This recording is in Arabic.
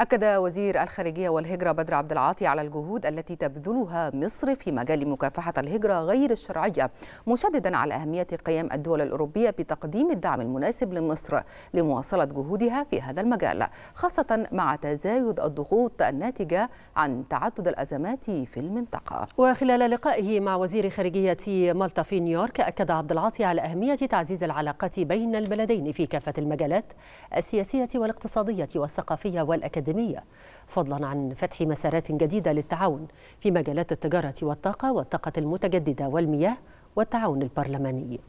أكد وزير الخارجية والهجرة بدر عبد العاطي على الجهود التي تبذلها مصر في مجال مكافحة الهجرة غير الشرعية مشددا على أهمية قيام الدول الأوروبية بتقديم الدعم المناسب لمصر لمواصلة جهودها في هذا المجال خاصة مع تزايد الضغوط الناتجة عن تعدد الأزمات في المنطقة وخلال لقائه مع وزير خارجية مالطا في نيويورك أكد عبد العاطي على أهمية تعزيز العلاقات بين البلدين في كافة المجالات السياسية والاقتصادية والثقافية والأكاديمية الأكاديمية فضلا عن فتح مسارات جديدة للتعاون في مجالات التجارة والطاقة والطاقة المتجددة والمياه والتعاون البرلماني